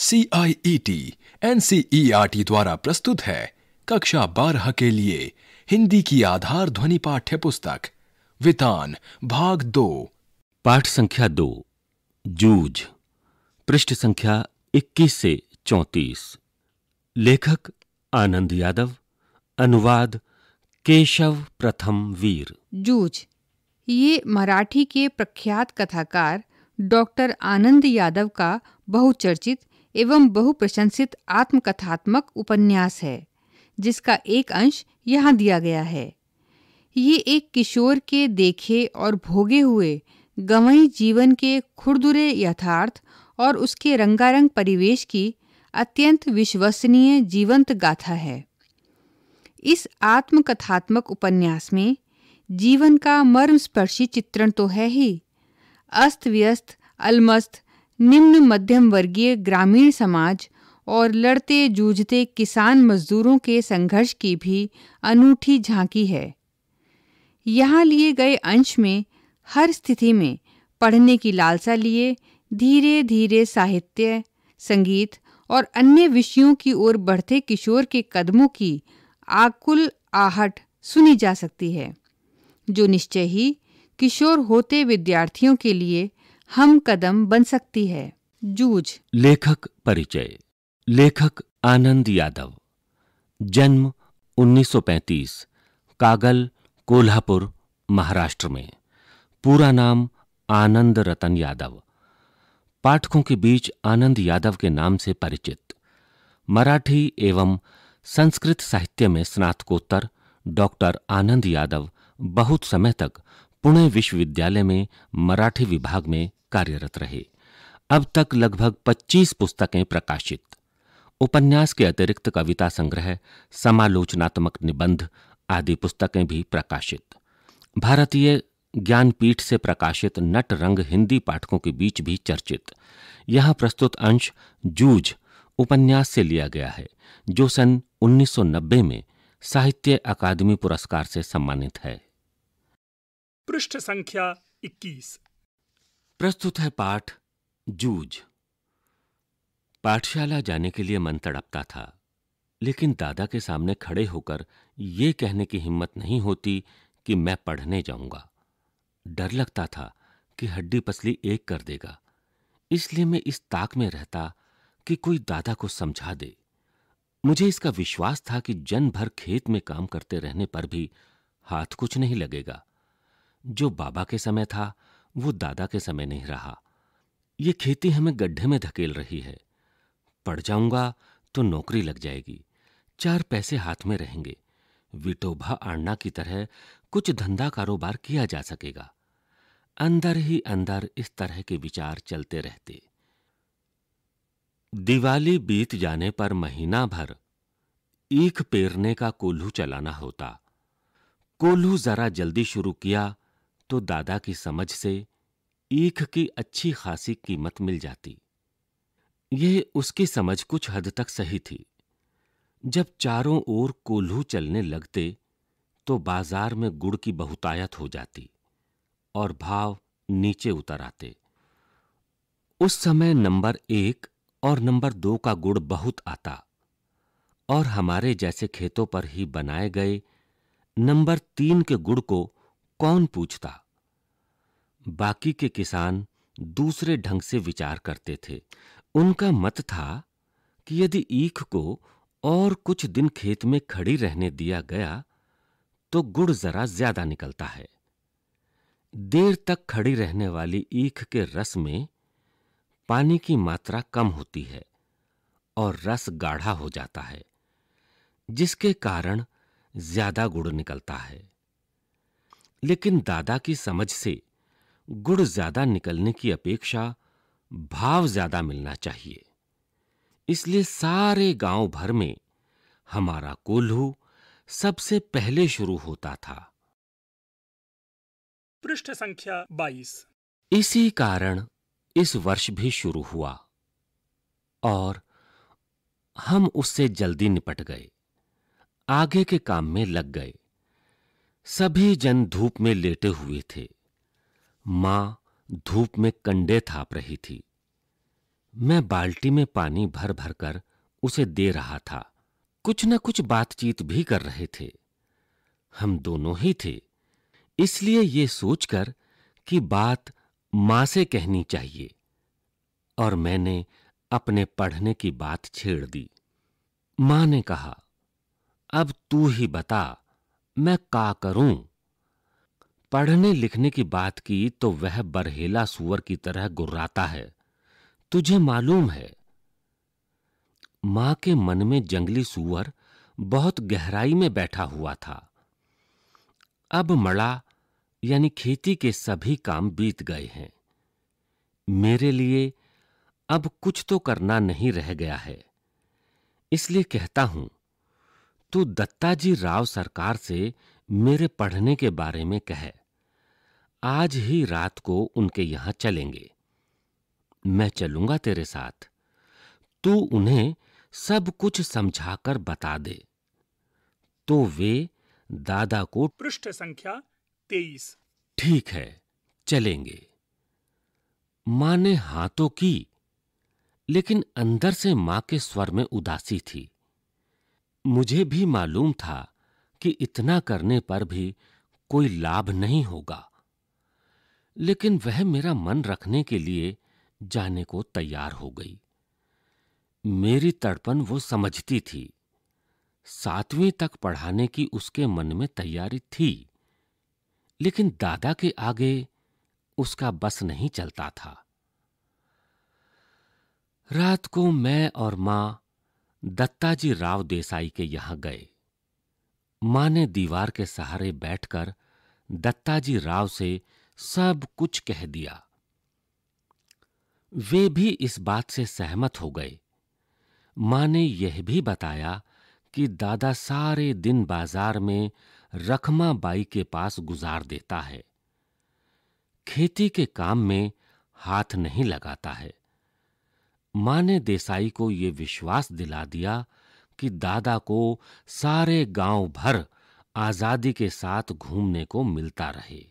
C I E T N C E R T द्वारा प्रस्तुत है कक्षा बारह के लिए हिंदी की आधार ध्वनि पाठ्य पुस्तक वितान भाग दो पाठ संख्या दो जूझ पृष्ठ संख्या इक्कीस से चौतीस लेखक आनंद यादव अनुवाद केशव प्रथम वीर जूझ ये मराठी के प्रख्यात कथाकार डॉक्टर आनंद यादव का बहुचर्चित एवं बहुप्रशंसित आत्मकथात्मक उपन्यास है जिसका एक अंश यहाँ दिया गया है ये एक किशोर के देखे और भोगे हुए गवई जीवन के खुरदुरे यथार्थ और उसके रंगारंग परिवेश की अत्यंत विश्वसनीय जीवंत गाथा है इस आत्मकथात्मक उपन्यास में जीवन का मर्मस्पर्शी चित्रण तो है ही अस्त व्यस्त अलमस्त निम्न मध्यम वर्गीय ग्रामीण समाज और लड़ते जूझते किसान मजदूरों के संघर्ष की भी अनूठी झांकी है यहाँ लिए गए अंश में हर स्थिति में पढ़ने की लालसा लिए धीरे धीरे साहित्य संगीत और अन्य विषयों की ओर बढ़ते किशोर के कदमों की आकुल आहट सुनी जा सकती है जो निश्चय ही किशोर होते विद्यार्थियों के लिए हम कदम बन सकती है जूझ लेखक परिचय लेखक आनंद यादव जन्म 1935 कागल कोल्हापुर महाराष्ट्र में पूरा नाम आनंद रतन यादव पाठकों के बीच आनंद यादव के नाम से परिचित मराठी एवं संस्कृत साहित्य में स्नातकोत्तर डॉक्टर आनंद यादव बहुत समय तक पुणे विश्वविद्यालय में मराठी विभाग में कार्यरत रहे अब तक लगभग 25 पुस्तकें प्रकाशित उपन्यास के अतिरिक्त कविता संग्रह समालोचनात्मक निबंध आदि पुस्तकें भी प्रकाशित भारतीय ज्ञानपीठ से प्रकाशित नट रंग हिंदी पाठकों के बीच भी चर्चित यह प्रस्तुत अंश जूझ उपन्यास से लिया गया है जो सन 1990 में साहित्य अकादमी पुरस्कार से सम्मानित है पृष्ठ संख्या 21 प्रस्तुत है पाठ जूझ पाठशाला जाने के लिए मन तड़पता था लेकिन दादा के सामने खड़े होकर ये कहने की हिम्मत नहीं होती कि मैं पढ़ने जाऊंगा डर लगता था कि हड्डी पसली एक कर देगा इसलिए मैं इस ताक में रहता कि कोई दादा को समझा दे मुझे इसका विश्वास था कि जन भर खेत में काम करते रहने पर भी हाथ कुछ नहीं लगेगा जो बाबा के समय था वो दादा के समय नहीं रहा ये खेती हमें गड्ढे में धकेल रही है पड़ जाऊंगा तो नौकरी लग जाएगी चार पैसे हाथ में रहेंगे विटोभा आना की तरह कुछ धंधा कारोबार किया जा सकेगा अंदर ही अंदर इस तरह के विचार चलते रहते दिवाली बीत जाने पर महीना भर ईख पेरने का कोल्हू चलाना होता कोल्हू जरा जल्दी शुरू किया तो दादा की समझ से ईख की अच्छी खासी कीमत मिल जाती यह उसकी समझ कुछ हद तक सही थी जब चारों ओर कोल्हू चलने लगते तो बाजार में गुड़ की बहुतायत हो जाती और भाव नीचे उतर आते उस समय नंबर एक और नंबर दो का गुड़ बहुत आता और हमारे जैसे खेतों पर ही बनाए गए नंबर तीन के गुड़ को कौन पूछता बाकी के किसान दूसरे ढंग से विचार करते थे उनका मत था कि यदि ईख को और कुछ दिन खेत में खड़ी रहने दिया गया तो गुड़ जरा ज्यादा निकलता है देर तक खड़ी रहने वाली ईख के रस में पानी की मात्रा कम होती है और रस गाढ़ा हो जाता है जिसके कारण ज्यादा गुड़ निकलता है लेकिन दादा की समझ से गुड़ ज्यादा निकलने की अपेक्षा भाव ज्यादा मिलना चाहिए इसलिए सारे गांव भर में हमारा कोल्हू सबसे पहले शुरू होता था पृष्ठ संख्या 22 इसी कारण इस वर्ष भी शुरू हुआ और हम उससे जल्दी निपट गए आगे के काम में लग गए सभी जन धूप में लेटे हुए थे मां धूप में कंडे थाप रही थी मैं बाल्टी में पानी भर भर कर उसे दे रहा था कुछ न कुछ बातचीत भी कर रहे थे हम दोनों ही थे इसलिए ये सोचकर कि बात मां से कहनी चाहिए और मैंने अपने पढ़ने की बात छेड़ दी मां ने कहा अब तू ही बता मैं का करूं पढ़ने लिखने की बात की तो वह बरहेला सुअर की तरह गुर्राता है तुझे मालूम है मां के मन में जंगली सुअर बहुत गहराई में बैठा हुआ था अब मड़ा यानी खेती के सभी काम बीत गए हैं मेरे लिए अब कुछ तो करना नहीं रह गया है इसलिए कहता हूं तू दत्ताजी राव सरकार से मेरे पढ़ने के बारे में कहे आज ही रात को उनके यहां चलेंगे मैं चलूंगा तेरे साथ तू उन्हें सब कुछ समझाकर बता दे तो वे दादा को पृष्ठ संख्या तेईस ठीक है चलेंगे मां ने हां तो की लेकिन अंदर से मां के स्वर में उदासी थी मुझे भी मालूम था कि इतना करने पर भी कोई लाभ नहीं होगा लेकिन वह मेरा मन रखने के लिए जाने को तैयार हो गई मेरी तड़पन वो समझती थी सातवीं तक पढ़ाने की उसके मन में तैयारी थी लेकिन दादा के आगे उसका बस नहीं चलता था रात को मैं और मां दत्ताजी राव देसाई के यहां गए मां ने दीवार के सहारे बैठकर दत्ताजी राव से सब कुछ कह दिया वे भी इस बात से सहमत हो गए माँ ने यह भी बताया कि दादा सारे दिन बाजार में रखमा बाई के पास गुजार देता है खेती के काम में हाथ नहीं लगाता है माँ ने देसाई को ये विश्वास दिला दिया कि दादा को सारे गांव भर आजादी के साथ घूमने को मिलता रहे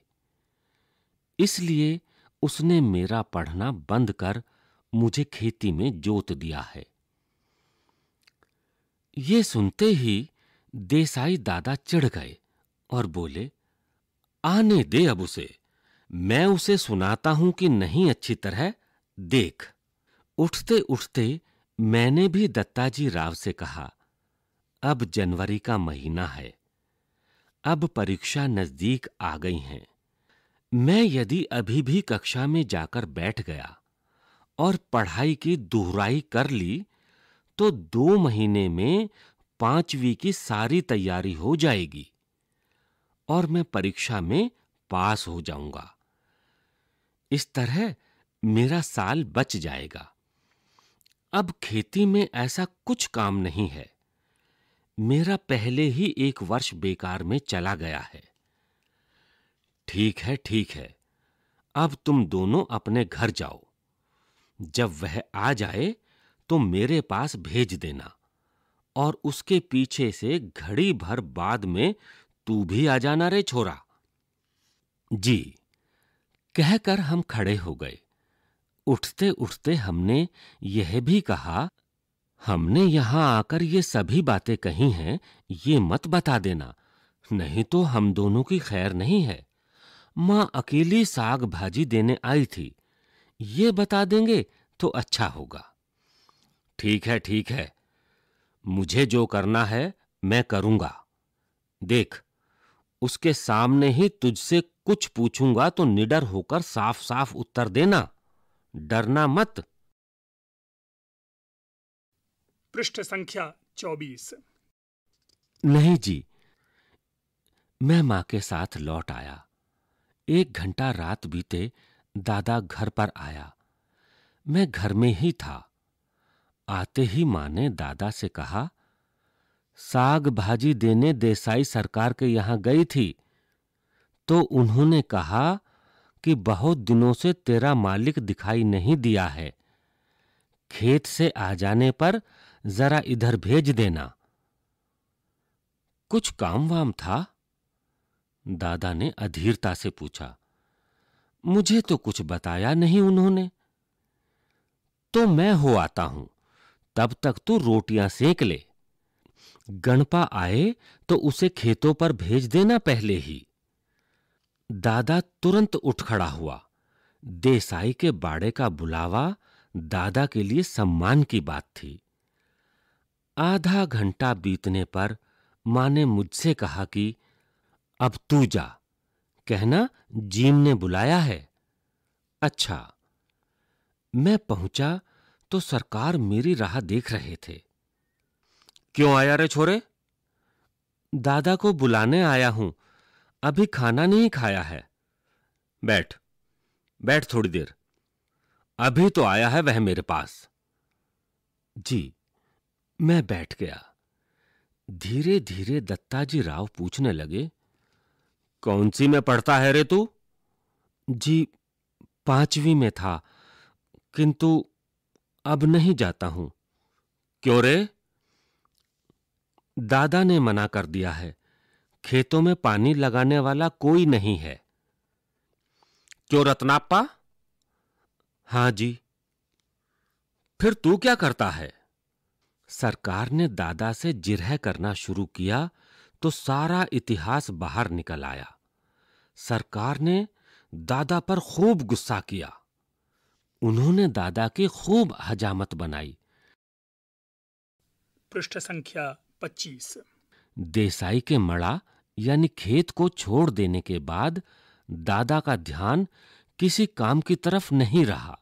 इसलिए उसने मेरा पढ़ना बंद कर मुझे खेती में जोत दिया है ये सुनते ही देसाई दादा चिढ़ गए और बोले आने दे अब उसे मैं उसे सुनाता हूं कि नहीं अच्छी तरह देख उठते उठते मैंने भी दत्ताजी राव से कहा अब जनवरी का महीना है अब परीक्षा नजदीक आ गई हैं मैं यदि अभी भी कक्षा में जाकर बैठ गया और पढ़ाई की दोहराई कर ली तो दो महीने में पांचवी की सारी तैयारी हो जाएगी और मैं परीक्षा में पास हो जाऊंगा इस तरह मेरा साल बच जाएगा अब खेती में ऐसा कुछ काम नहीं है मेरा पहले ही एक वर्ष बेकार में चला गया है ठीक है ठीक है अब तुम दोनों अपने घर जाओ जब वह आ जाए तो मेरे पास भेज देना और उसके पीछे से घड़ी भर बाद में तू भी आ जाना रे छोरा जी कहकर हम खड़े हो गए उठते उठते हमने यह भी कहा हमने यहां आकर ये सभी बातें कही हैं ये मत बता देना नहीं तो हम दोनों की खैर नहीं है माँ अकेली साग भाजी देने आई थी ये बता देंगे तो अच्छा होगा ठीक है ठीक है मुझे जो करना है मैं करूंगा देख उसके सामने ही तुझसे कुछ पूछूंगा तो निडर होकर साफ साफ उत्तर देना डरना मत पृष्ठ संख्या चौबीस नहीं जी मैं मां के साथ लौट आया एक घंटा रात बीते दादा घर पर आया मैं घर में ही था आते ही माँ ने दादा से कहा साग भाजी देने देसाई सरकार के यहां गई थी तो उन्होंने कहा कि बहुत दिनों से तेरा मालिक दिखाई नहीं दिया है खेत से आ जाने पर जरा इधर भेज देना कुछ काम वाम था दादा ने अधीरता से पूछा मुझे तो कुछ बताया नहीं उन्होंने तो मैं हो आता हूं तब तक तू रोटियां सेक ले गणपा आए तो उसे खेतों पर भेज देना पहले ही दादा तुरंत उठ खड़ा हुआ देसाई के बाड़े का बुलावा दादा के लिए सम्मान की बात थी आधा घंटा बीतने पर मां ने मुझसे कहा कि अब तू जा कहना जीम ने बुलाया है अच्छा मैं पहुंचा तो सरकार मेरी राह देख रहे थे क्यों आया रे छोरे दादा को बुलाने आया हूं अभी खाना नहीं खाया है बैठ बैठ थोड़ी देर अभी तो आया है वह मेरे पास जी मैं बैठ गया धीरे धीरे दत्ताजी राव पूछने लगे कौन सी में पढ़ता है रे तू जी पांचवी में था किंतु अब नहीं जाता हूं क्यों रे दादा ने मना कर दिया है खेतों में पानी लगाने वाला कोई नहीं है क्यों रत्नाप्पा हां जी फिर तू क्या करता है सरकार ने दादा से जिरह करना शुरू किया तो सारा इतिहास बाहर निकल आया सरकार ने दादा पर खूब गुस्सा किया उन्होंने दादा की खूब हजामत बनाई पृष्ठ संख्या 25 देसाई के मड़ा यानी खेत को छोड़ देने के बाद दादा का ध्यान किसी काम की तरफ नहीं रहा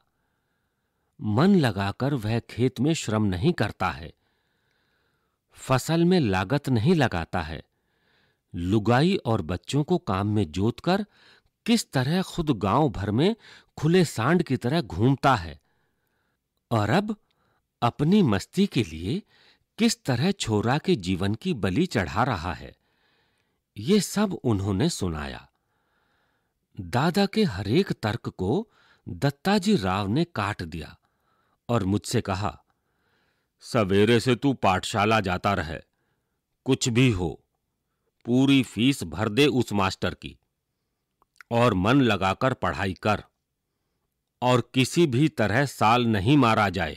मन लगाकर वह खेत में श्रम नहीं करता है फसल में लागत नहीं लगाता है लुगाई और बच्चों को काम में जोतकर किस तरह खुद गांव भर में खुले सांड की तरह घूमता है और अब अपनी मस्ती के लिए किस तरह छोरा के जीवन की बलि चढ़ा रहा है ये सब उन्होंने सुनाया दादा के हरेक तर्क को दत्ताजी राव ने काट दिया और मुझसे कहा सवेरे से तू पाठशाला जाता रहे कुछ भी हो पूरी फीस भर दे उस मास्टर की और मन लगाकर पढ़ाई कर और किसी भी तरह साल नहीं मारा जाए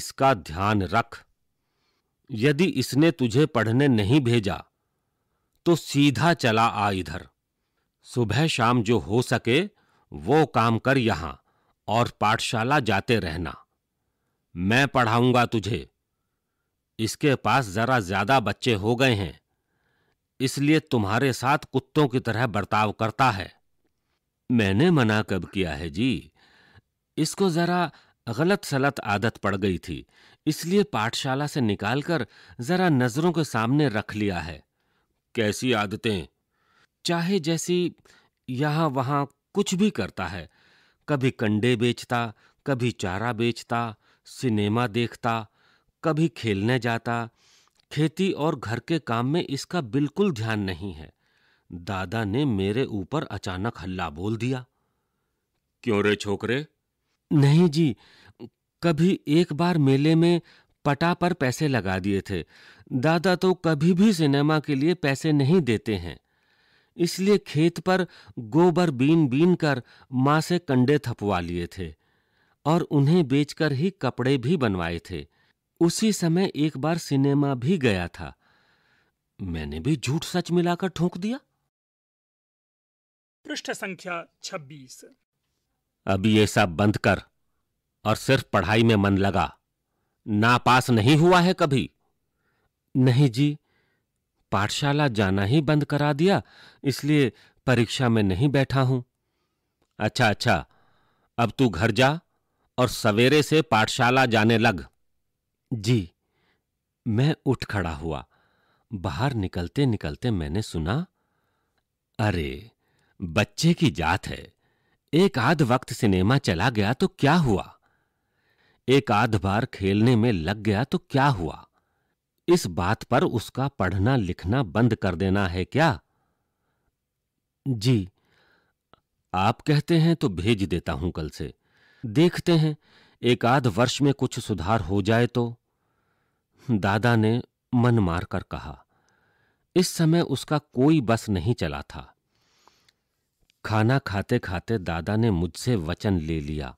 इसका ध्यान रख यदि इसने तुझे पढ़ने नहीं भेजा तो सीधा चला आ इधर सुबह शाम जो हो सके वो काम कर यहां और पाठशाला जाते रहना मैं पढ़ाऊंगा तुझे इसके पास जरा ज्यादा बच्चे हो गए हैं इसलिए तुम्हारे साथ कुत्तों की तरह बर्ताव करता है मैंने मना कब किया है जी इसको जरा गलत सलत आदत पड़ गई थी इसलिए पाठशाला से निकालकर जरा नजरों के सामने रख लिया है कैसी आदतें चाहे जैसी यहाँ वहाँ कुछ भी करता है कभी कंडे बेचता कभी चारा बेचता सिनेमा देखता कभी खेलने जाता खेती और घर के काम में इसका बिल्कुल ध्यान नहीं है दादा ने मेरे ऊपर अचानक हल्ला बोल दिया क्यों रे छोकरे नहीं जी कभी एक बार मेले में पटा पर पैसे लगा दिए थे दादा तो कभी भी सिनेमा के लिए पैसे नहीं देते हैं इसलिए खेत पर गोबर बीन बीन कर माँ से कंडे थपवा लिए थे और उन्हें बेचकर ही कपड़े भी बनवाए थे उसी समय एक बार सिनेमा भी गया था मैंने भी झूठ सच मिलाकर ठोंक दिया पृष्ठ संख्या छब्बीस अभी ये सब बंद कर और सिर्फ पढ़ाई में मन लगा ना पास नहीं हुआ है कभी नहीं जी पाठशाला जाना ही बंद करा दिया इसलिए परीक्षा में नहीं बैठा हूं अच्छा अच्छा अब तू घर जा और सवेरे से पाठशाला जाने लग जी मैं उठ खड़ा हुआ बाहर निकलते निकलते मैंने सुना अरे बच्चे की जात है एक आध वक्त सिनेमा चला गया तो क्या हुआ एक आध बार खेलने में लग गया तो क्या हुआ इस बात पर उसका पढ़ना लिखना बंद कर देना है क्या जी आप कहते हैं तो भेज देता हूं कल से देखते हैं एक आध वर्ष में कुछ सुधार हो जाए तो दादा ने मन मार कर कहा इस समय उसका कोई बस नहीं चला था खाना खाते खाते दादा ने मुझसे वचन ले लिया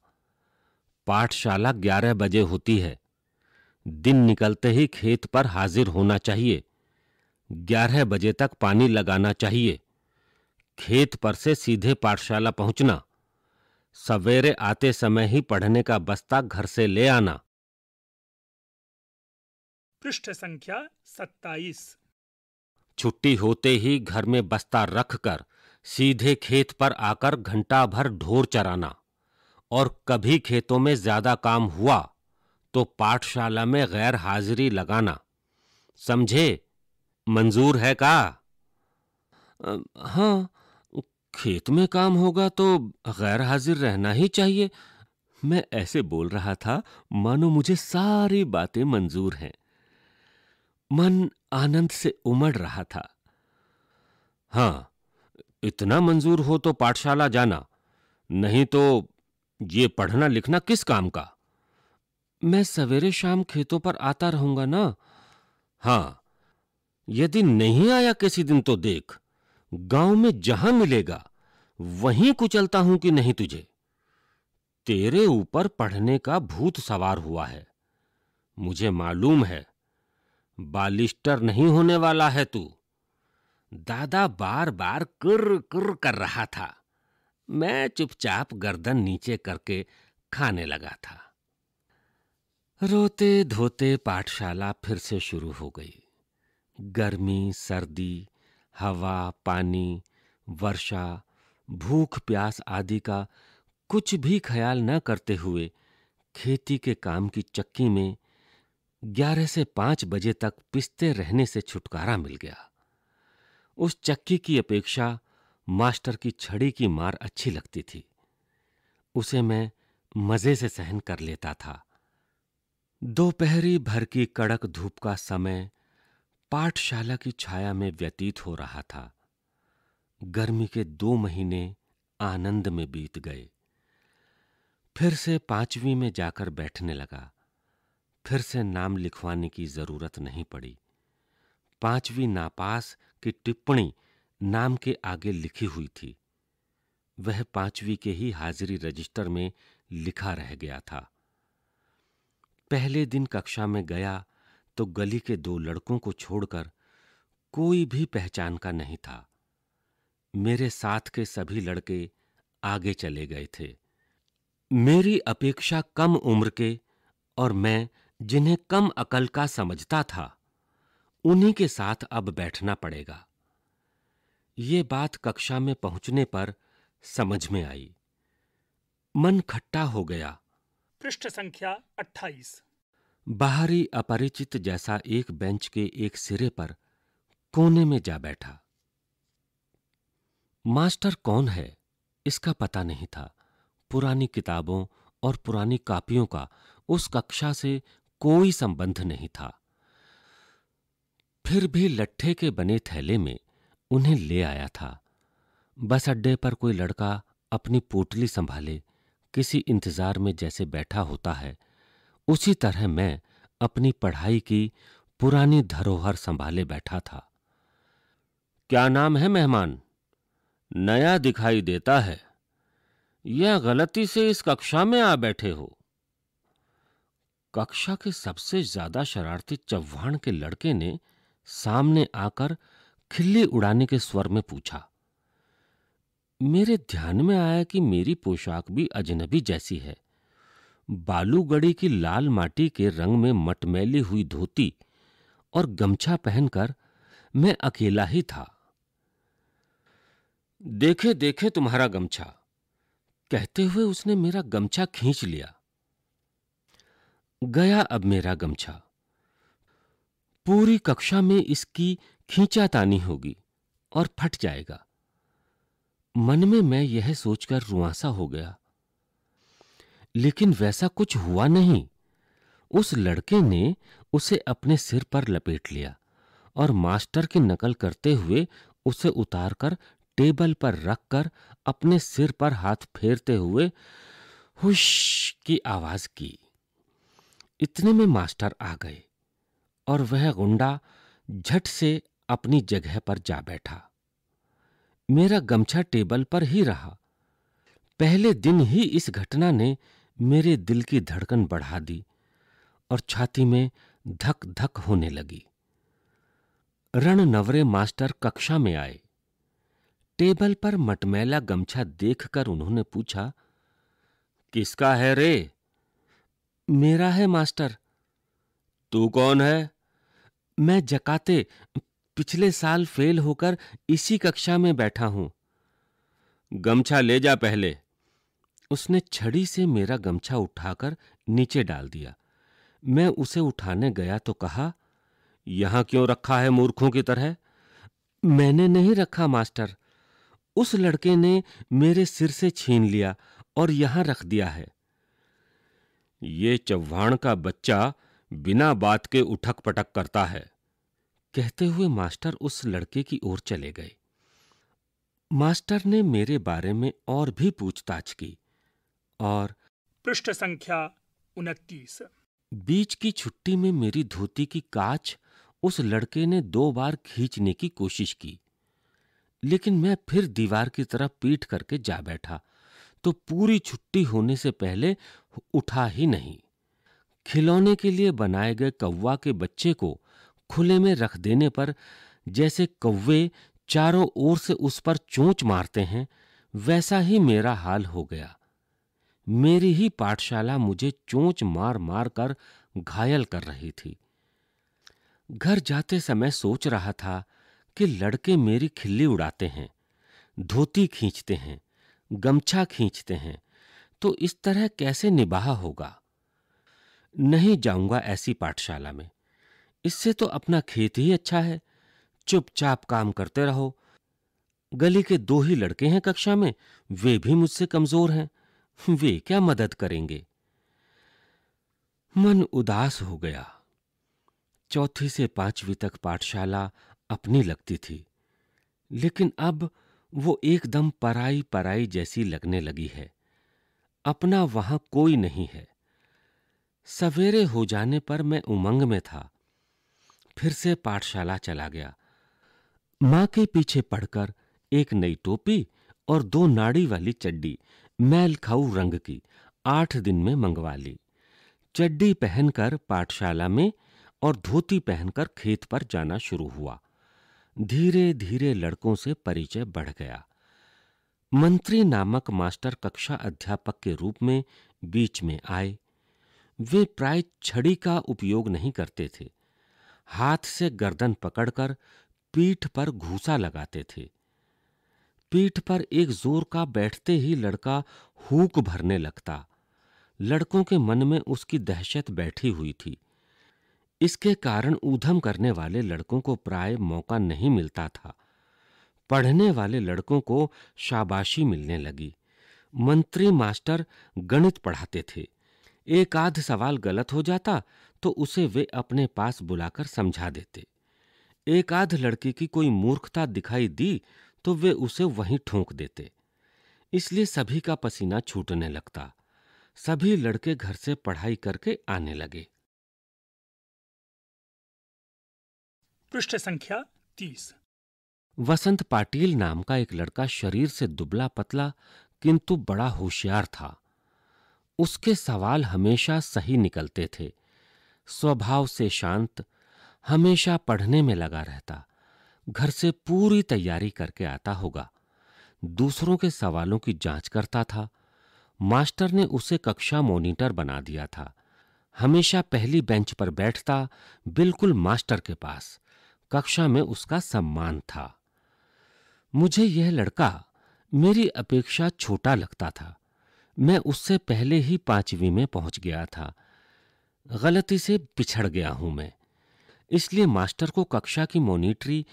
पाठशाला ग्यारह बजे होती है दिन निकलते ही खेत पर हाजिर होना चाहिए ग्यारह बजे तक पानी लगाना चाहिए खेत पर से सीधे पाठशाला पहुंचना सवेरे आते समय ही पढ़ने का बस्ता घर से ले आना पृष्ठ संख्या सत्ताईस छुट्टी होते ही घर में बस्ता रखकर सीधे खेत पर आकर घंटा भर ढोर चराना और कभी खेतों में ज्यादा काम हुआ तो पाठशाला में गैर हाजिरी लगाना समझे मंजूर है का हाँ खेत में काम होगा तो गैर हाजिर रहना ही चाहिए मैं ऐसे बोल रहा था मानो मुझे सारी बातें मंजूर हैं मन आनंद से उमड़ रहा था हाँ इतना मंजूर हो तो पाठशाला जाना नहीं तो ये पढ़ना लिखना किस काम का मैं सवेरे शाम खेतों पर आता रहूंगा ना हाँ यदि नहीं आया किसी दिन तो देख गांव में जहां मिलेगा वहीं कुचलता हूं कि नहीं तुझे तेरे ऊपर पढ़ने का भूत सवार हुआ है मुझे मालूम है बालिस्टर नहीं होने वाला है तू दादा बार बार कुर कुर कर रहा था मैं चुपचाप गर्दन नीचे करके खाने लगा था रोते धोते पाठशाला फिर से शुरू हो गई गर्मी सर्दी हवा पानी वर्षा भूख प्यास आदि का कुछ भी ख्याल न करते हुए खेती के काम की चक्की में ग्यारह से पांच बजे तक पिसते रहने से छुटकारा मिल गया उस चक्की की अपेक्षा मास्टर की छड़ी की मार अच्छी लगती थी उसे मैं मज़े से सहन कर लेता था दोपहरी भर की कड़क धूप का समय पाठशाला की छाया में व्यतीत हो रहा था गर्मी के दो महीने आनंद में बीत गए फिर से पांचवी में जाकर बैठने लगा फिर से नाम लिखवाने की जरूरत नहीं पड़ी पांचवी नापास की टिप्पणी नाम के आगे लिखी हुई थी वह पांचवी के ही हाजिरी रजिस्टर में लिखा रह गया था पहले दिन कक्षा में गया तो गली के दो लड़कों को छोड़कर कोई भी पहचान का नहीं था मेरे साथ के सभी लड़के आगे चले गए थे मेरी अपेक्षा कम उम्र के और मैं जिन्हें कम अकल का समझता था उन्हीं के साथ अब बैठना पड़ेगा ये बात कक्षा में पहुंचने पर समझ में आई मन खट्टा हो गया पृष्ठ संख्या अट्ठाईस बाहरी अपरिचित जैसा एक बेंच के एक सिरे पर कोने में जा बैठा मास्टर कौन है इसका पता नहीं था पुरानी किताबों और पुरानी कापियों का उस कक्षा से कोई संबंध नहीं था फिर भी लट्ठे के बने थैले में उन्हें ले आया था बस अड्डे पर कोई लड़का अपनी पोटली संभाले किसी इंतजार में जैसे बैठा होता है उसी तरह मैं अपनी पढ़ाई की पुरानी धरोहर संभाले बैठा था क्या नाम है मेहमान नया दिखाई देता है यह गलती से इस कक्षा में आ बैठे हो कक्षा के सबसे ज्यादा शरारती चव्हाण के लड़के ने सामने आकर खिल्ली उड़ाने के स्वर में पूछा मेरे ध्यान में आया कि मेरी पोशाक भी अजनबी जैसी है बालूगढ़ी की लाल माटी के रंग में मटमैली हुई धोती और गमछा पहनकर मैं अकेला ही था देखे देखे तुम्हारा गमछा कहते हुए उसने मेरा गमछा खींच लिया गया अब मेरा गमछा पूरी कक्षा में इसकी खींचातानी होगी और फट जाएगा मन में मैं यह सोचकर रुआसा हो गया लेकिन वैसा कुछ हुआ नहीं उस लड़के ने उसे अपने सिर पर लपेट लिया और मास्टर की नकल करते हुए उसे उतारकर टेबल पर रखकर अपने सिर पर हाथ फेरते हुए हुश की आवाज की इतने में मास्टर आ गए और वह गुंडा झट से अपनी जगह पर जा बैठा मेरा गमछा टेबल पर ही रहा पहले दिन ही इस घटना ने मेरे दिल की धड़कन बढ़ा दी और छाती में धक धक होने लगी रण नवरे मास्टर कक्षा में आए टेबल पर मटमैला गमछा देखकर उन्होंने पूछा किसका है रे मेरा है मास्टर तू कौन है मैं जकाते पिछले साल फेल होकर इसी कक्षा में बैठा हूं गमछा ले जा पहले उसने छड़ी से मेरा गमछा उठाकर नीचे डाल दिया मैं उसे उठाने गया तो कहा यहां क्यों रखा है मूर्खों की तरह मैंने नहीं रखा मास्टर उस लड़के ने मेरे सिर से छीन लिया और यहां रख दिया है ये चव्हाण का बच्चा बिना बात के उठक पटक करता है कहते हुए मास्टर उस लड़के की ओर चले गए मास्टर ने मेरे बारे में और भी पूछताछ की और पृष्ठ संख्या उनतीस बीच की छुट्टी में मेरी धोती की काच उस लड़के ने दो बार खींचने की कोशिश की लेकिन मैं फिर दीवार की तरफ पीट करके जा बैठा तो पूरी छुट्टी होने से पहले उठा ही नहीं खिलौने के लिए बनाए गए कौवा के बच्चे को खुले में रख देने पर जैसे कौवे चारों ओर से उस पर चोंच मारते हैं वैसा ही मेरा हाल हो गया मेरी ही पाठशाला मुझे चोंच मार मार कर घायल कर रही थी घर जाते समय सोच रहा था कि लड़के मेरी खिल्ली उड़ाते हैं धोती खींचते हैं गमछा खींचते हैं तो इस तरह कैसे निबाह होगा नहीं जाऊंगा ऐसी पाठशाला में इससे तो अपना खेत ही अच्छा है चुपचाप काम करते रहो गली के दो ही लड़के हैं कक्षा में वे भी मुझसे कमजोर हैं वे क्या मदद करेंगे मन उदास हो गया चौथी से पांचवी तक पाठशाला अपनी लगती थी लेकिन अब वो एकदम पराई पराई जैसी लगने लगी है अपना वहां कोई नहीं है सवेरे हो जाने पर मैं उमंग में था फिर से पाठशाला चला गया माँ के पीछे पड़कर एक नई टोपी और दो नाड़ी वाली चड्डी मैलखाऊ रंग की आठ दिन में मंगवा ली चड्डी पहनकर पाठशाला में और धोती पहनकर खेत पर जाना शुरू हुआ धीरे धीरे लड़कों से परिचय बढ़ गया मंत्री नामक मास्टर कक्षा अध्यापक के रूप में बीच में आए वे प्राय छड़ी का उपयोग नहीं करते थे हाथ से गर्दन पकड़कर पीठ पर घूसा लगाते थे पीठ पर एक जोर का बैठते ही लड़का हुक भरने लगता लड़कों के मन में उसकी दहशत बैठी हुई थी इसके कारण ऊधम करने वाले लड़कों को प्राय मौका नहीं मिलता था पढ़ने वाले लड़कों को शाबाशी मिलने लगी मंत्री मास्टर गणित पढ़ाते थे एक आध सवाल गलत हो जाता तो उसे वे अपने पास बुलाकर समझा देते एक आध लड़के की कोई मूर्खता दिखाई दी तो वे उसे वहीं ठोंक देते इसलिए सभी का पसीना छूटने लगता सभी लड़के घर से पढ़ाई करके आने लगे पृष्ठ संख्या तीस वसंत पाटिल नाम का एक लड़का शरीर से दुबला पतला किंतु बड़ा होशियार था उसके सवाल हमेशा सही निकलते थे स्वभाव से शांत हमेशा पढ़ने में लगा रहता घर से पूरी तैयारी करके आता होगा दूसरों के सवालों की जांच करता था मास्टर ने उसे कक्षा मॉनिटर बना दिया था हमेशा पहली बेंच पर बैठता बिल्कुल मास्टर के पास कक्षा में उसका सम्मान था मुझे यह लड़का मेरी अपेक्षा छोटा लगता था मैं उससे पहले ही पांचवी में पहुंच गया था गलती से पिछड़ गया हूं मैं इसलिए मास्टर को कक्षा की मॉनिटरी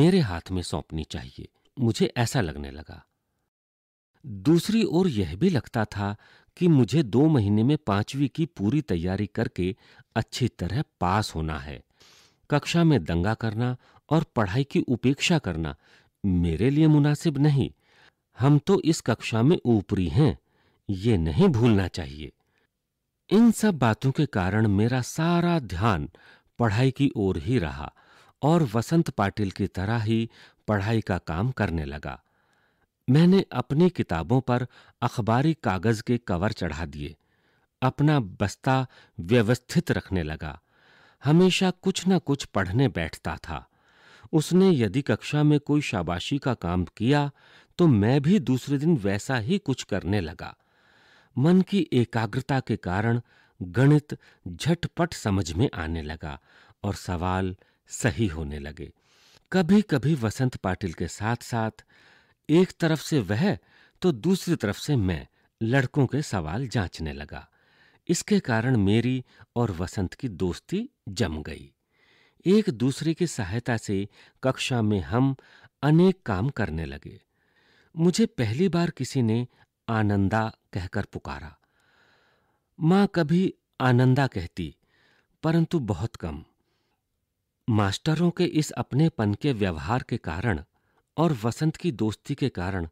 मेरे हाथ में सौंपनी चाहिए मुझे ऐसा लगने लगा दूसरी ओर यह भी लगता था कि मुझे दो महीने में पांचवी की पूरी तैयारी करके अच्छी तरह पास होना है कक्षा में दंगा करना और पढ़ाई की उपेक्षा करना मेरे लिए मुनासिब नहीं हम तो इस कक्षा में ऊपरी हैं ये नहीं भूलना चाहिए इन सब बातों के कारण मेरा सारा ध्यान पढ़ाई की ओर ही रहा और वसंत पाटिल की तरह ही पढ़ाई का काम करने लगा मैंने अपनी किताबों पर अखबारी कागज के कवर चढ़ा दिए अपना बस्ता व्यवस्थित रखने लगा हमेशा कुछ न कुछ पढ़ने बैठता था उसने यदि कक्षा में कोई शाबाशी का काम किया तो मैं भी दूसरे दिन वैसा ही कुछ करने लगा मन की एकाग्रता के कारण गणित झटपट समझ में आने लगा और सवाल सही होने लगे कभी कभी वसंत पाटिल के साथ साथ एक तरफ से वह तो दूसरी तरफ से मैं लड़कों के सवाल जांचने लगा इसके कारण मेरी और वसंत की दोस्ती जम गई एक दूसरे की सहायता से कक्षा में हम अनेक काम करने लगे मुझे पहली बार किसी ने आनंदा कहकर पुकारा माँ कभी आनंदा कहती परंतु बहुत कम मास्टरों के इस अपनेपन के व्यवहार के कारण और वसंत की दोस्ती के कारण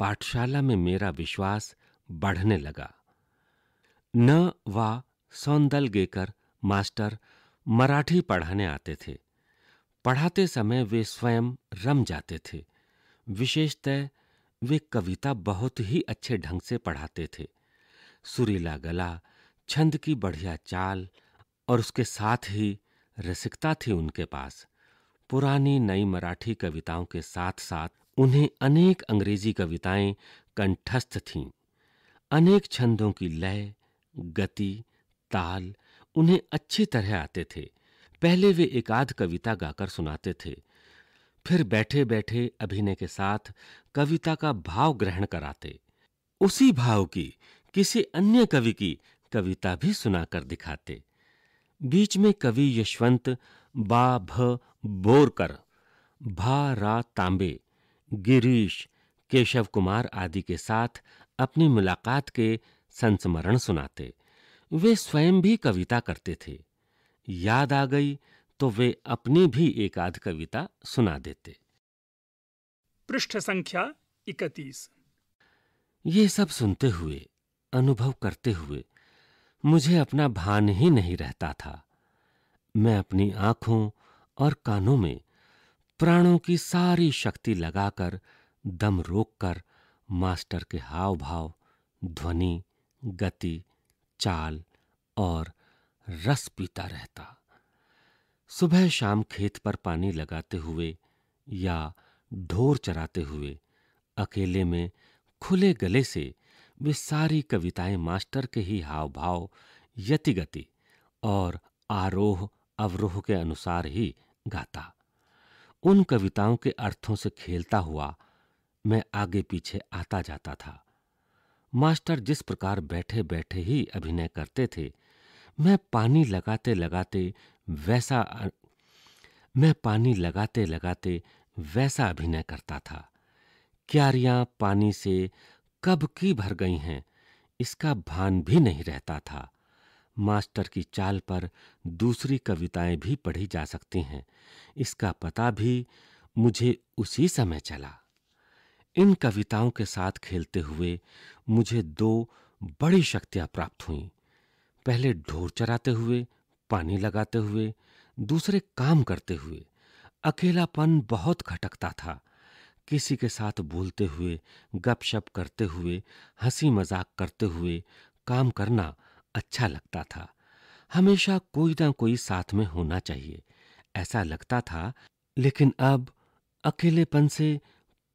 पाठशाला में मेरा विश्वास बढ़ने लगा न व सौंदल गेकर मास्टर मराठी पढ़ाने आते थे पढ़ाते समय वे स्वयं रम जाते थे विशेषतः वे कविता बहुत ही अच्छे ढंग से पढ़ाते थे सुरीला गला छंद की बढ़िया चाल और उसके साथ ही रसिकता थी उनके पास पुरानी नई मराठी कविताओं के साथ साथ उन्हें अनेक अंग्रेजी कविताएं कंठस्थ थीं अनेक छंदों की लय गति ताल उन्हें अच्छी तरह आते थे पहले वे एकाध कविता गाकर सुनाते थे फिर बैठे बैठे अभिनय के साथ कविता का भाव ग्रहण कराते उसी भाव की किसी अन्य कवि की कविता भी सुनाकर दिखाते बीच में कवि यशवंत बा भ बोरकर भा रा तांबे गिरीश केशव कुमार आदि के साथ अपनी मुलाकात के संस्मरण सुनाते वे स्वयं भी कविता करते थे याद आ गई तो वे अपनी भी एक आध कविता सुना देते पृष्ठ संख्या इकतीस ये सब सुनते हुए अनुभव करते हुए मुझे अपना भान ही नहीं रहता था मैं अपनी आंखों और कानों में प्राणों की सारी शक्ति लगाकर दम रोककर मास्टर के हाव भाव ध्वनि गति चाल और रस पीता रहता सुबह शाम खेत पर पानी लगाते हुए या ढोर चराते हुए अकेले में खुले गले से वे सारी कविताएं मास्टर के ही हाव भाव गति और आरोह अवरोह के अनुसार ही गाता उन कविताओं के अर्थों से खेलता हुआ मैं आगे पीछे आता जाता था मास्टर जिस प्रकार बैठे बैठे ही अभिनय करते थे मैं पानी लगाते लगाते वैसा मैं पानी लगाते लगाते वैसा अभिनय करता था क्यारियां पानी से कब की भर गई हैं इसका भान भी नहीं रहता था मास्टर की चाल पर दूसरी कविताएं भी पढ़ी जा सकती हैं इसका पता भी मुझे उसी समय चला इन कविताओं के साथ खेलते हुए मुझे दो बड़ी शक्तियां प्राप्त हुई पहले ढोर चराते हुए पानी लगाते हुए दूसरे काम करते हुए अकेलापन बहुत खटकता था किसी के साथ बोलते हुए गपशप करते हुए हंसी मजाक करते हुए काम करना अच्छा लगता था हमेशा कोई ना कोई साथ में होना चाहिए ऐसा लगता था लेकिन अब अकेलेपन से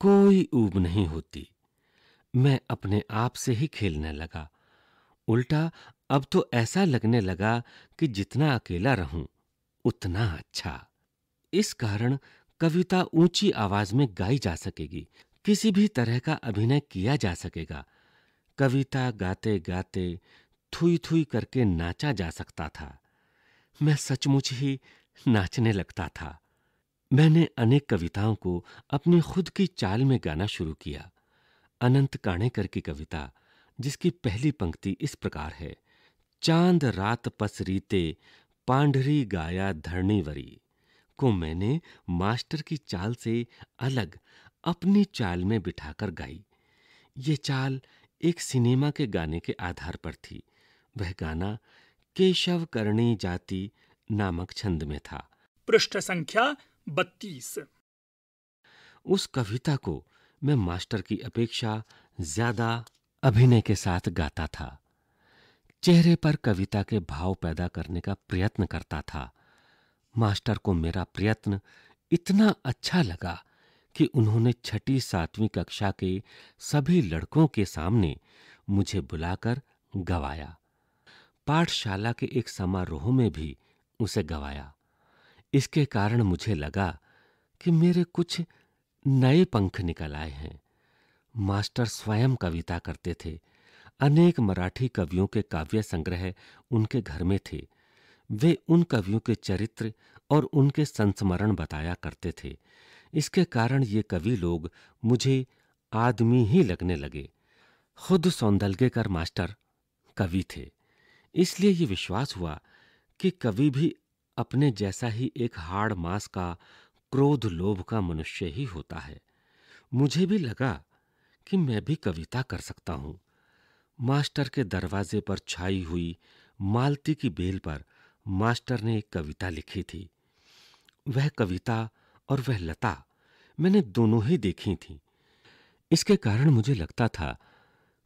कोई ऊब नहीं होती मैं अपने आप से ही खेलने लगा उल्टा अब तो ऐसा लगने लगा कि जितना अकेला रहूं उतना अच्छा इस कारण कविता ऊंची आवाज में गाई जा सकेगी किसी भी तरह का अभिनय किया जा सकेगा कविता गाते गाते थुई थुई करके नाचा जा सकता था मैं सचमुच ही नाचने लगता था मैंने अनेक कविताओं को अपनी खुद की चाल में गाना शुरू किया अनंत काणेकर की कविता जिसकी पहली पंक्ति इस प्रकार है चांद रात पसरीते पांढरी गाया धरणीवरी को मैंने मास्टर की चाल से अलग अपनी चाल में बिठाकर गाई ये चाल एक सिनेमा के गाने के आधार पर थी वह गाना केशव करणी जाति नामक छंद में था पृष्ठ संख्या बत्तीस उस कविता को मैं मास्टर की अपेक्षा ज्यादा अभिनय के साथ गाता था चेहरे पर कविता के भाव पैदा करने का प्रयत्न करता था मास्टर को मेरा प्रयत्न इतना अच्छा लगा कि उन्होंने छठी सातवीं कक्षा के सभी लड़कों के सामने मुझे बुलाकर गवाया पाठशाला के एक समारोह में भी उसे गवाया इसके कारण मुझे लगा कि मेरे कुछ नए पंख निकल आए हैं मास्टर स्वयं कविता करते थे अनेक मराठी कवियों के काव्य संग्रह उनके घर में थे वे उन कवियों के चरित्र और उनके संस्मरण बताया करते थे इसके कारण ये कवि लोग मुझे आदमी ही लगने लगे खुद सौंदलगेकर मास्टर कवि थे इसलिए ये विश्वास हुआ कि कवि भी अपने जैसा ही एक हाड़ मास का क्रोध लोभ का मनुष्य ही होता है मुझे भी लगा कि मैं भी कविता कर सकता हूं मास्टर के दरवाजे पर छाई हुई मालती की बेल पर मास्टर ने एक कविता लिखी थी वह कविता और वह लता मैंने दोनों ही देखी थी इसके कारण मुझे लगता था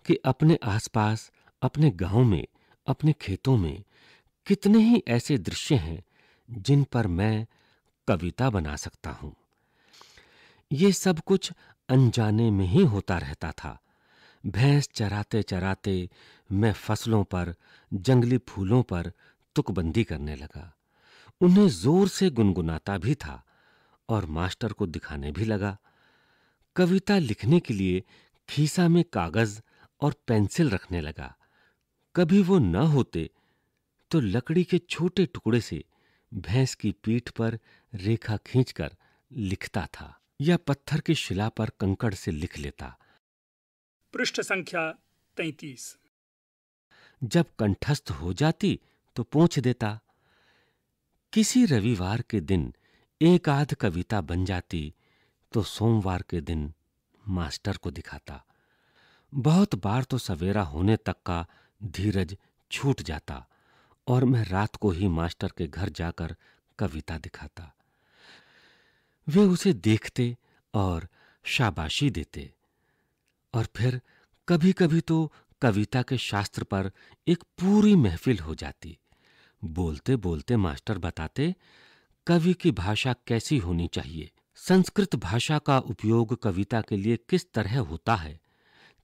कि अपने आसपास अपने गांव में अपने खेतों में कितने ही ऐसे दृश्य हैं जिन पर मैं कविता बना सकता हूँ ये सब कुछ अनजाने में ही होता रहता था भैंस चराते चराते मैं फसलों पर जंगली फूलों पर तुकबंदी करने लगा उन्हें जोर से गुनगुनाता भी था और मास्टर को दिखाने भी लगा कविता लिखने के लिए खीसा में कागज और पेंसिल रखने लगा कभी वो न होते तो लकड़ी के छोटे टुकड़े से भैंस की पीठ पर रेखा खींचकर लिखता था या पत्थर की शिला पर कंकड़ से लिख लेता पृष्ठ संख्या तैतीस जब कंठस्थ हो जाती तो पूछ देता किसी रविवार के दिन एक आध कविता बन जाती तो सोमवार के दिन मास्टर को दिखाता बहुत बार तो सवेरा होने तक का धीरज छूट जाता और मैं रात को ही मास्टर के घर जाकर कविता दिखाता वे उसे देखते और शाबाशी देते और फिर कभी कभी तो कविता के शास्त्र पर एक पूरी महफिल हो जाती बोलते बोलते मास्टर बताते कवि की भाषा कैसी होनी चाहिए संस्कृत भाषा का उपयोग कविता के लिए किस तरह होता है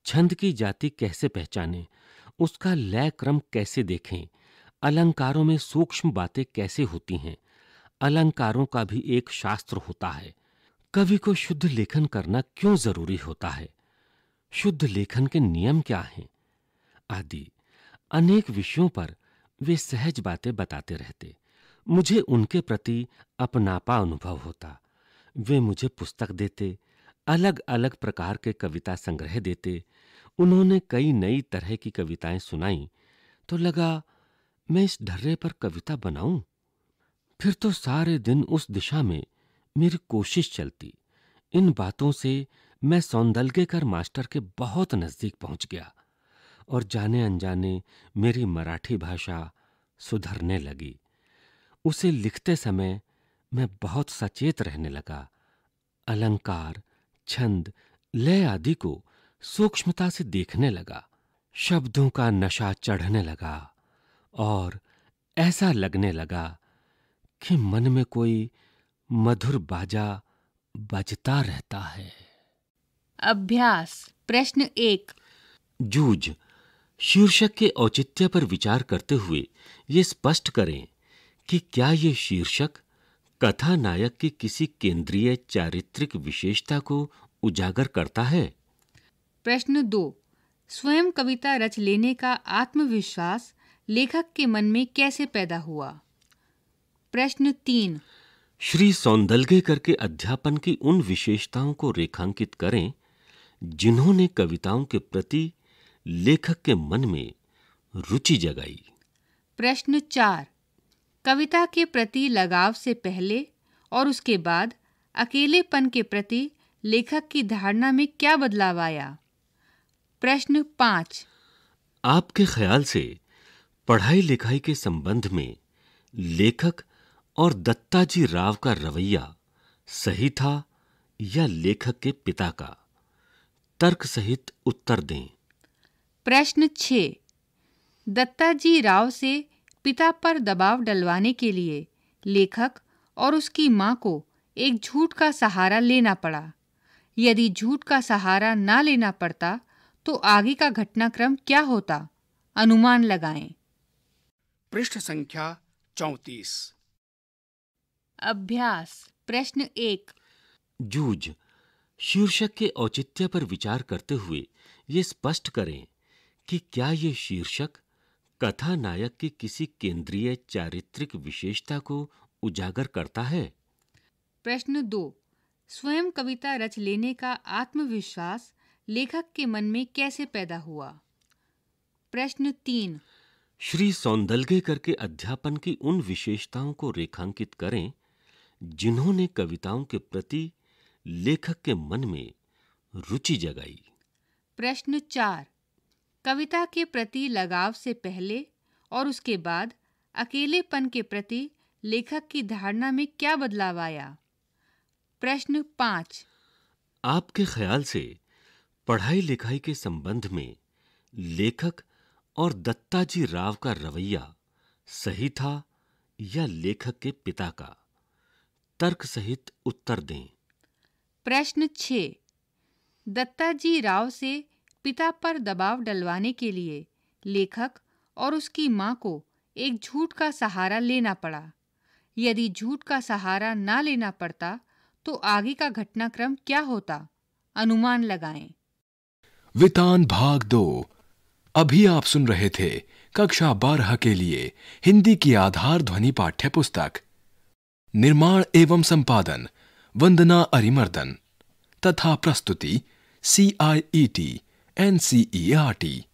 छंद की जाति कैसे पहचाने उसका लय क्रम कैसे देखें अलंकारों में सूक्ष्म बातें कैसे होती हैं अलंकारों का भी एक शास्त्र होता है कवि को शुद्ध लेखन करना क्यों जरूरी होता है शुद्ध लेखन के नियम क्या हैं आदि अनेक विषयों पर वे सहज बातें बताते रहते मुझे उनके प्रति अपनापा अनुभव होता वे मुझे पुस्तक देते अलग अलग प्रकार के कविता संग्रह देते उन्होंने कई नई तरह की कविताएं सुनाई तो लगा मैं इस ढर्रे पर कविता बनाऊं फिर तो सारे दिन उस दिशा में मेरी कोशिश चलती इन बातों से मैं सौंदलगे कर मास्टर के बहुत नज़दीक पहुंच गया और जाने अनजाने मेरी मराठी भाषा सुधरने लगी उसे लिखते समय मैं बहुत सचेत रहने लगा अलंकार छंद लय आदि को सूक्ष्मता से देखने लगा शब्दों का नशा चढ़ने लगा और ऐसा लगने लगा कि मन में कोई मधुर बाजा बजता रहता है अभ्यास प्रश्न एक जूझ शीर्षक के औचित्य पर विचार करते हुए ये स्पष्ट करें कि क्या ये शीर्षक कथा नायक की किसी केंद्रीय चारित्रिक विशेषता को उजागर करता है प्रश्न दो स्वयं कविता रच लेने का आत्मविश्वास लेखक के मन में कैसे पैदा हुआ प्रश्न तीन श्री सौंदलगे करके अध्यापन की उन विशेषताओं को रेखांकित करें जिन्होंने कविताओं के प्रति लेखक के मन में रुचि जगाई प्रश्न चार कविता के प्रति लगाव से पहले और उसके बाद अकेलेपन के प्रति लेखक की धारणा में क्या बदलाव आया प्रश्न पाँच आपके ख्याल से पढ़ाई लिखाई के संबंध में लेखक और दत्ताजी राव का रवैया सही था या लेखक के पिता का तर्क सहित उत्तर दें प्रश्न छ दत्ताजी राव से पिता पर दबाव डलवाने के लिए लेखक और उसकी माँ को एक झूठ का सहारा लेना पड़ा यदि झूठ का सहारा ना लेना पड़ता तो आगे का घटनाक्रम क्या होता अनुमान लगाएं। पृष्ठ संख्या चौतीस अभ्यास प्रश्न एक जूझ शीर्षक के औचित्य पर विचार करते हुए ये स्पष्ट करें कि क्या ये शीर्षक कथा नायक की किसी केंद्रीय चारित्रिक विशेषता को उजागर करता है प्रश्न दो स्वयं कविता रच लेने का आत्मविश्वास लेखक के मन में कैसे पैदा हुआ प्रश्न तीन श्री सौंदलगे करके अध्यापन की उन विशेषताओं को रेखांकित करें जिन्होंने कविताओं के प्रति लेखक के मन में रुचि जगाई प्रश्न चार कविता के प्रति लगाव से पहले और उसके बाद अकेलेपन के प्रति लेखक की धारणा में क्या बदलाव आया प्रश्न पांच आपके ख्याल से पढ़ाई लिखाई के संबंध में लेखक और दत्ताजी राव का रवैया सही था या लेखक के पिता का तर्क सहित उत्तर दें प्रश्न छ दत्ताजी राव से पिता पर दबाव डलवाने के लिए लेखक और उसकी माँ को एक झूठ का सहारा लेना पड़ा यदि झूठ का सहारा ना लेना पड़ता तो आगे का घटनाक्रम क्या होता अनुमान लगाएं। वितान भाग दो अभी आप सुन रहे थे कक्षा बारह के लिए हिंदी की आधार ध्वनि पाठ्य पुस्तक निर्माण एवं संपादन वंदना अरिमर्दन तथा प्रस्तुति सी आई ई टी NCERT